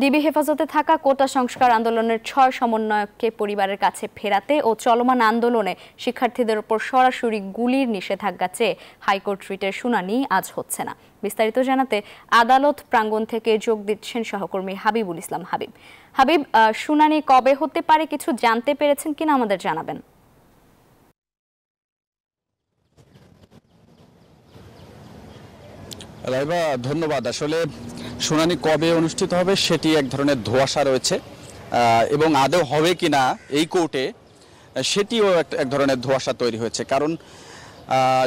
DB হেফাজতে থাকা কোটা সংস্কার আন্দোলনের ছয় সমন্বয়ককে পরিবারের কাছে ফেরাতে ও চলমান আন্দোলনে শিক্ষার্থীদের উপর সরাসরি গুলির নিষেধাজ্ঞা চেয়ে হাইকোর্ট রিটের শুনানি আজ হচ্ছে না বিস্তারিত জানাতে আদালত প্রাঙ্গণ থেকে যোগ দিচ্ছেন সহকর্মী হাবিবুল ইসলাম হাবিব হাবিব শুনানি কবে হতে পারে কিছু জানতে পেরেছেন কিনা আমাদের জানাবেন রাইবা ধন্যবাদ আসলে শুনানি কবে অনুষ্ঠিত হবে সেটি এক ধরনের ধোয়াশা রয়েছে এবং আদৌ হবে কি না এই কোর্টে সেটিও এক ধরনের ধোয়াশা তৈরি হয়েছে কারণ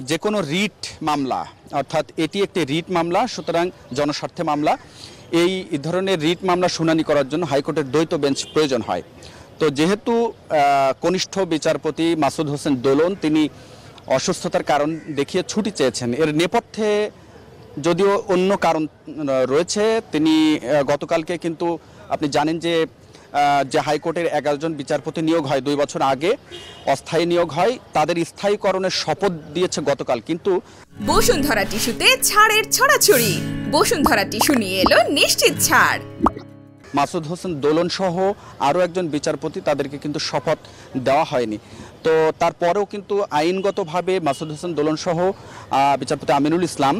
যে কোনো রিট মামলা অর্থাৎ এটি একটি রিট মামলা সুতরাং জনস্বার্থে মামলা এই ধরনের রিট মামলা শুনানি করার জন্য হাইকোর্টের দ্বৈত বেঞ্চ প্রয়োজন হয় তো যেহেতু কনিষ্ঠ বিচারপতি মাসুদ হোসেন দোলন তিনি অসুস্থতার কারণ দেখিয়ে ছুটি চেয়েছেন এর নেপথ্যে যদিও অন্য কারণ রয়েছে তিনি গতকালকে কিন্তু আপনি জানেন যে যে হাইকোর্টের এগারো জন বিচারপতি নিয়োগ হয় দুই বছর আগে অস্থায়ী নিয়োগ হয় তাদের স্থায়ীকরণের শপথ দিয়েছে গতকাল কিন্তু বসুন্ধরা টিস্যুতে ছাড়ের ছড়াছড়ি বসুন্ধরা টিস্যু নিয়ে এলো নিশ্চিত ছাড় মাসুদ হোসেন দোলন সহ আরও একজন বিচারপতি তাদেরকে কিন্তু শপথ দেওয়া হয়নি তো তারপরেও কিন্তু আইনগতভাবে মাসুদ হোসেন দোলন সহ বিচারপতি আমিনুল ইসলাম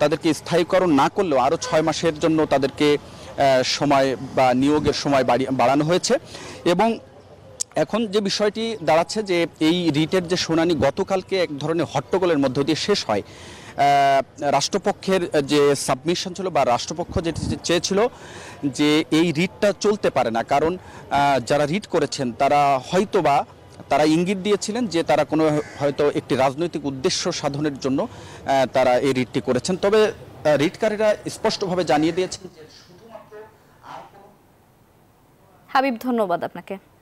তাদেরকে স্থায়ীকরণ না করলেও আরও ছয় মাসের জন্য তাদেরকে সময় বা নিয়োগের সময় বাড়ানো হয়েছে এবং এখন যে বিষয়টি দাঁড়াচ্ছে যে এই রিটের যে শুনানি গতকালকে এক ধরনের হট্টগোলের মধ্য দিয়ে শেষ হয় রাষ্ট্রপক্ষের যে সাবমিশন ছিল বা রাষ্ট্রপক্ষ যেটি চেয়েছিল যে এই রিটটা চলতে পারে না কারণ যারা রিট করেছেন তারা হয়তোবা তারা ইঙ্গিত দিয়েছিলেন যে তারা কোনো হয়তো একটি রাজনৈতিক উদ্দেশ্য সাধনের জন্য তারা এই রিটটি করেছেন তবে রিটকারীরা স্পষ্টভাবে জানিয়ে দিয়েছেন যে হাবিব ধন্যবাদ আপনাকে